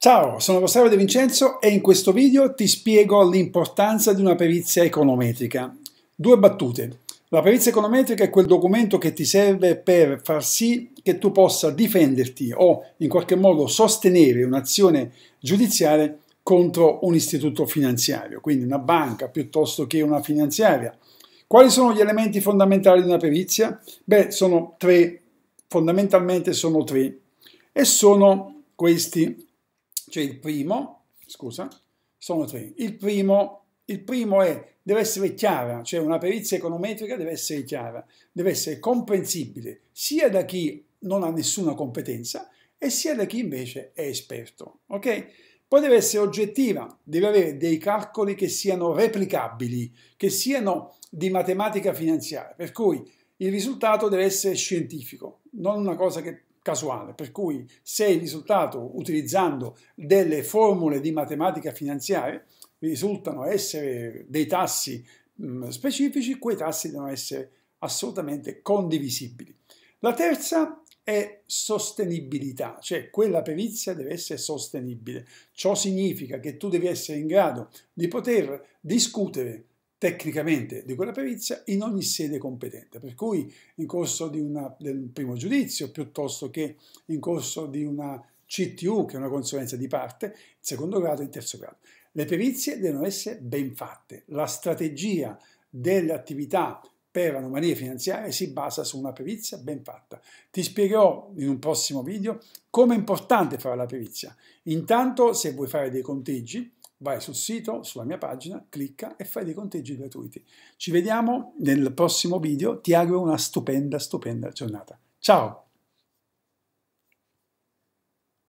Ciao, sono Rosario De Vincenzo e in questo video ti spiego l'importanza di una perizia econometrica. Due battute. La perizia econometrica è quel documento che ti serve per far sì che tu possa difenderti o in qualche modo sostenere un'azione giudiziaria contro un istituto finanziario, quindi una banca piuttosto che una finanziaria. Quali sono gli elementi fondamentali di una perizia? Beh, sono tre, fondamentalmente sono tre e sono questi cioè il primo, scusa, sono tre. Il primo, il primo è, deve essere chiara, cioè una perizia econometrica deve essere chiara, deve essere comprensibile sia da chi non ha nessuna competenza e sia da chi invece è esperto, ok? Poi deve essere oggettiva, deve avere dei calcoli che siano replicabili, che siano di matematica finanziaria, per cui il risultato deve essere scientifico, non una cosa che casuale, per cui se il risultato utilizzando delle formule di matematica finanziaria risultano essere dei tassi mh, mm, specifici, quei tassi devono essere assolutamente condivisibili. La terza è sostenibilità, cioè quella perizia deve essere sostenibile. Ciò significa che tu devi essere in grado di poter discutere tecnicamente di quella perizia in ogni sede competente, per cui in corso una, un primo giudizio piuttosto che in corso di una CTU, che è una consulenza di parte, il secondo grado e il terzo grado. Le perizie devono essere ben fatte. La strategia delle attività per anomalie finanziarie si basa su una perizia ben fatta. Ti spiegherò in un prossimo video come è importante fare la perizia. Intanto, se vuoi fare dei conteggi, vai sul sito, sulla mia pagina, clicca e fai dei conteggi gratuiti. Ci vediamo nel prossimo video, ti auguro una stupenda, stupenda giornata. Ciao!